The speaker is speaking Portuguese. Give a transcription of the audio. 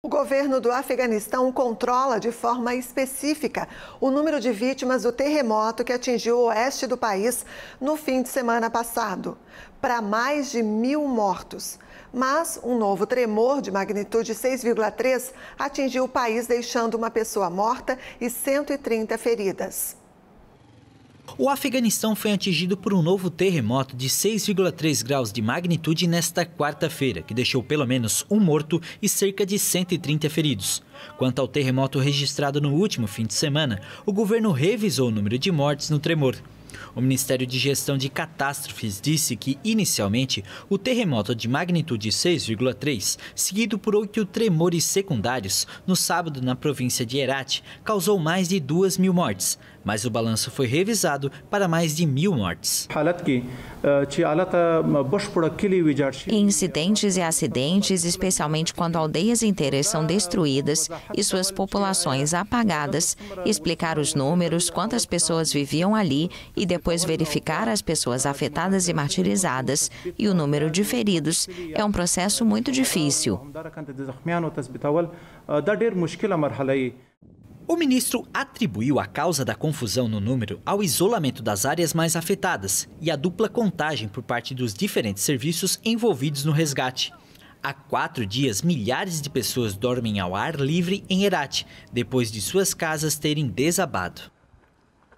O governo do Afeganistão controla de forma específica o número de vítimas do terremoto que atingiu o oeste do país no fim de semana passado, para mais de mil mortos. Mas um novo tremor de magnitude 6,3 atingiu o país, deixando uma pessoa morta e 130 feridas. O Afeganistão foi atingido por um novo terremoto de 6,3 graus de magnitude nesta quarta-feira, que deixou pelo menos um morto e cerca de 130 feridos. Quanto ao terremoto registrado no último fim de semana, o governo revisou o número de mortes no tremor. O Ministério de Gestão de Catástrofes disse que, inicialmente, o terremoto de magnitude 6,3, seguido por oito tremores secundários, no sábado na província de Herat, causou mais de 2 mil mortes, mas o balanço foi revisado para mais de mil mortes. Eh, eh, Incidentes e acidentes, especialmente quando aldeias inteiras são destruídas e suas populações apagadas, explicar os números, quantas pessoas viviam ali e depois verificar as pessoas afetadas e martirizadas e o número de feridos. É um processo muito difícil. O ministro atribuiu a causa da confusão no número ao isolamento das áreas mais afetadas e à dupla contagem por parte dos diferentes serviços envolvidos no resgate. Há quatro dias, milhares de pessoas dormem ao ar livre em Herat, depois de suas casas terem desabado.